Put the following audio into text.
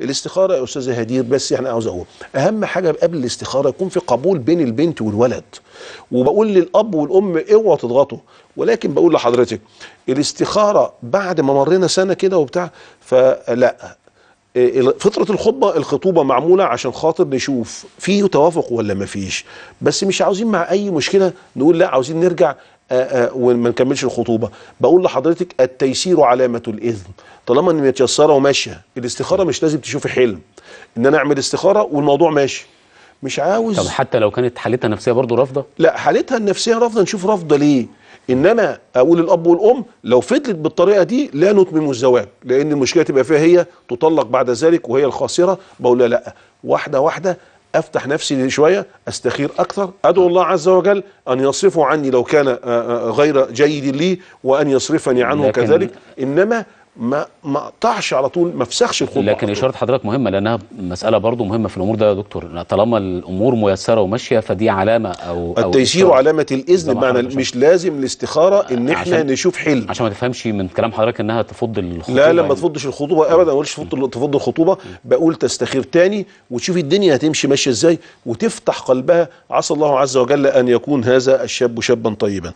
الاستخاره يا استاذه هدير بس يعني عاوز اقول اهم حاجه قبل الاستخاره يكون في قبول بين البنت والولد وبقول للاب والام اوعوا تضغطوا ولكن بقول لحضرتك الاستخاره بعد ما مرينا سنه كده وبتاع فلا فترة الخطبة الخطوبة معمولة عشان خاطر نشوف في توافق ولا ما فيش بس مش عاوزين مع أي مشكلة نقول لا عاوزين نرجع آه، آه، وما نكملش الخطوبه بقول لحضرتك التيسير علامه الاذن طالما ان متيسره وماشيه الاستخاره مش لازم تشوفي حلم ان انا اعمل استخاره والموضوع ماشي مش عاوز طب حتى لو كانت حالتها النفسيه برضه رافضه لا حالتها النفسيه رافضه نشوف رافضه ليه ان انا اقول الاب والام لو فضلت بالطريقه دي لا نتمم الزواج لان المشكله تبقى فيها هي تطلق بعد ذلك وهي الخاسره بقول لا واحده واحده افتح نفسي شويه استخير اكثر ادعو الله عز وجل ان يصرفه عني لو كان آه، آه، غير جيد لي وان يصرفني عنه كذلك انما ما ما قطعش على طول ما فسخش الخطوه لكن اشاره حضرتك مهمه لانها مساله برضو مهمه في الامور ده يا دكتور طالما الامور ميسره وماشيه فدي علامه او التيسير أو علامه الاذن بمعنى مش لازم الاستخاره آه، ان احنا نشوف حل عشان ما تفهمش من كلام حضرتك انها تفض الخطوبه لا لا ما يعني. تفضش الخطوبه ابدا ما اقولش تفض الخطوبه بقول تستخير تاني وتشوف الدنيا هتمشي ماشيه ازاي وتفتح قلبها عسى الله عز وجل ان يكون هذا الشاب شابا طيبا